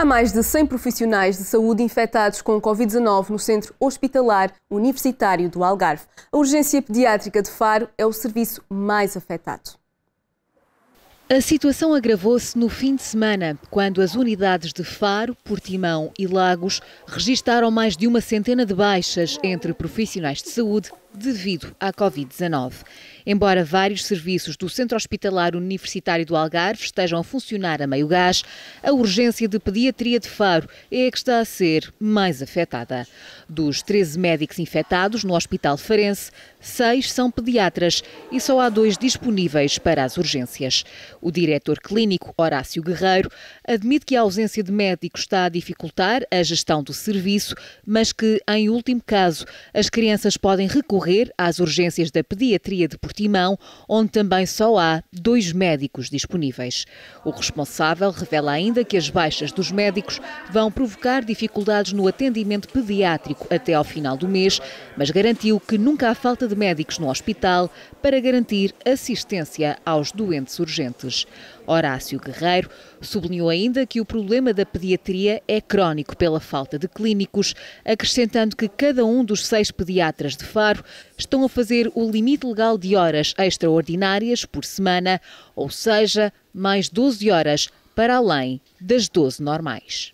Há mais de 100 profissionais de saúde infectados com Covid-19 no Centro Hospitalar Universitário do Algarve. A urgência pediátrica de Faro é o serviço mais afetado. A situação agravou-se no fim de semana, quando as unidades de Faro, Portimão e Lagos registaram mais de uma centena de baixas entre profissionais de saúde devido à Covid-19. Embora vários serviços do Centro Hospitalar Universitário do Algarve estejam a funcionar a meio gás, a urgência de pediatria de Faro é a que está a ser mais afetada. Dos 13 médicos infectados no Hospital Farense, seis são pediatras e só há dois disponíveis para as urgências. O diretor clínico Horácio Guerreiro admite que a ausência de médicos está a dificultar a gestão do serviço, mas que, em último caso, as crianças podem recorrer às urgências da pediatria de Portimão, onde também só há dois médicos disponíveis. O responsável revela ainda que as baixas dos médicos vão provocar dificuldades no atendimento pediátrico até ao final do mês, mas garantiu que nunca há falta de médicos no hospital para garantir assistência aos doentes urgentes. Horácio Guerreiro sublinhou ainda que o problema da pediatria é crónico pela falta de clínicos, acrescentando que cada um dos seis pediatras de Faro estão a fazer o limite legal de horas extraordinárias por semana, ou seja, mais 12 horas para além das 12 normais.